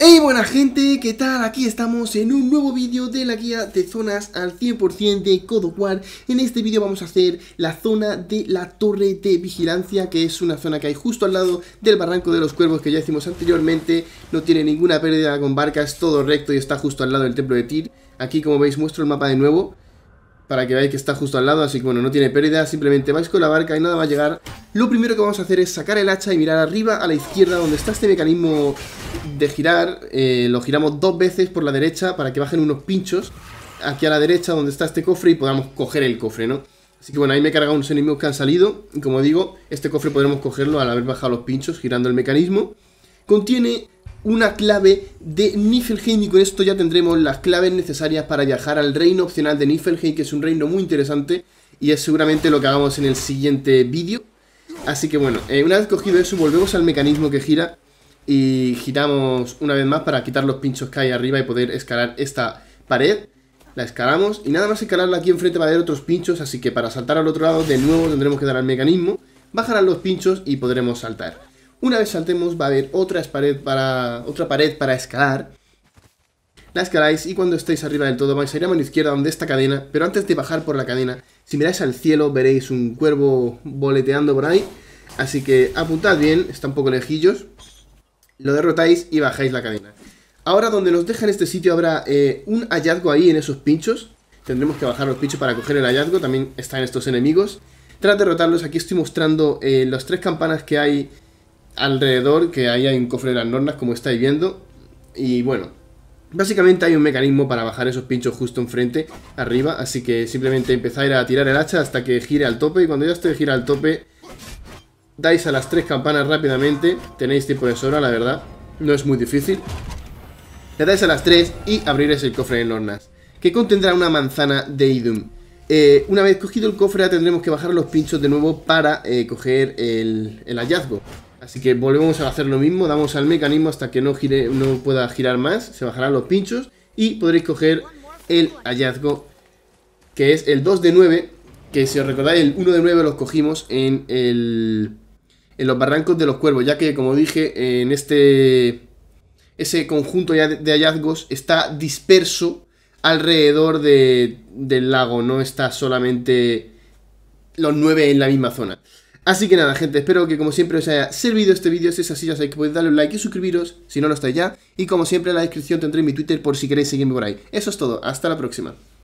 Hey buena gente, ¿qué tal? Aquí estamos en un nuevo vídeo de la guía de zonas al 100% de Codo En este vídeo vamos a hacer la zona de la torre de vigilancia Que es una zona que hay justo al lado del barranco de los cuervos que ya hicimos anteriormente No tiene ninguna pérdida con barcas, todo recto y está justo al lado del templo de Tyr Aquí como veis muestro el mapa de nuevo para que veáis que está justo al lado, así que bueno, no tiene pérdida, simplemente vais con la barca y nada va a llegar. Lo primero que vamos a hacer es sacar el hacha y mirar arriba a la izquierda donde está este mecanismo de girar, eh, lo giramos dos veces por la derecha para que bajen unos pinchos aquí a la derecha donde está este cofre y podamos coger el cofre, ¿no? Así que bueno, ahí me he cargado unos enemigos que han salido y como digo, este cofre podremos cogerlo al haber bajado los pinchos girando el mecanismo. Contiene una clave de Niflheim y con esto ya tendremos las claves necesarias para viajar al reino opcional de Niflheim, que es un reino muy interesante y es seguramente lo que hagamos en el siguiente vídeo. Así que bueno, eh, una vez cogido eso volvemos al mecanismo que gira y giramos una vez más para quitar los pinchos que hay arriba y poder escalar esta pared. La escalamos y nada más escalarla aquí enfrente va a haber otros pinchos, así que para saltar al otro lado de nuevo tendremos que dar al mecanismo, bajarán los pinchos y podremos saltar. Una vez saltemos va a haber otra pared para, otra pared para escalar. La escaláis y cuando estéis arriba del todo vais a ir a mano izquierda donde está cadena, pero antes de bajar por la cadena, si miráis al cielo veréis un cuervo boleteando por ahí, así que apuntad bien, está un poco lejillos, lo derrotáis y bajáis la cadena. Ahora donde nos deja en este sitio habrá eh, un hallazgo ahí en esos pinchos. Tendremos que bajar los pinchos para coger el hallazgo, también están estos enemigos. Tras derrotarlos, aquí estoy mostrando eh, las tres campanas que hay alrededor, que ahí hay un cofre de las normas, como estáis viendo. Y bueno, básicamente hay un mecanismo para bajar esos pinchos justo enfrente, arriba, así que simplemente empezáis a tirar el hacha hasta que gire al tope, y cuando ya esté gira al tope Dais a las tres campanas rápidamente. Tenéis tiempo de sobra, la verdad. No es muy difícil. Le dais a las tres y abriréis el cofre de Lornas. Que contendrá una manzana de Idum. Eh, una vez cogido el cofre ya tendremos que bajar los pinchos de nuevo para eh, coger el, hallazgo. Así que volvemos a hacer lo mismo, damos al mecanismo hasta que no, gire, no pueda girar más, se bajarán los pinchos y podréis coger el hallazgo que es el 2 de 9, que si os recordáis el 1 de 9 los cogimos en el en los barrancos de los cuervos, ya que, como dije, en este ese conjunto de hallazgos está disperso alrededor del lago, no está solamente los nueve en la misma zona. Así que nada, gente, espero que como siempre os haya servido este vídeo. Si es así, ya sabéis que podéis darle un like y suscribiros si no lo estáis ya. Y como siempre en la descripción tendré mi Twitter por si queréis seguirme por ahí. Eso es todo, hasta la próxima.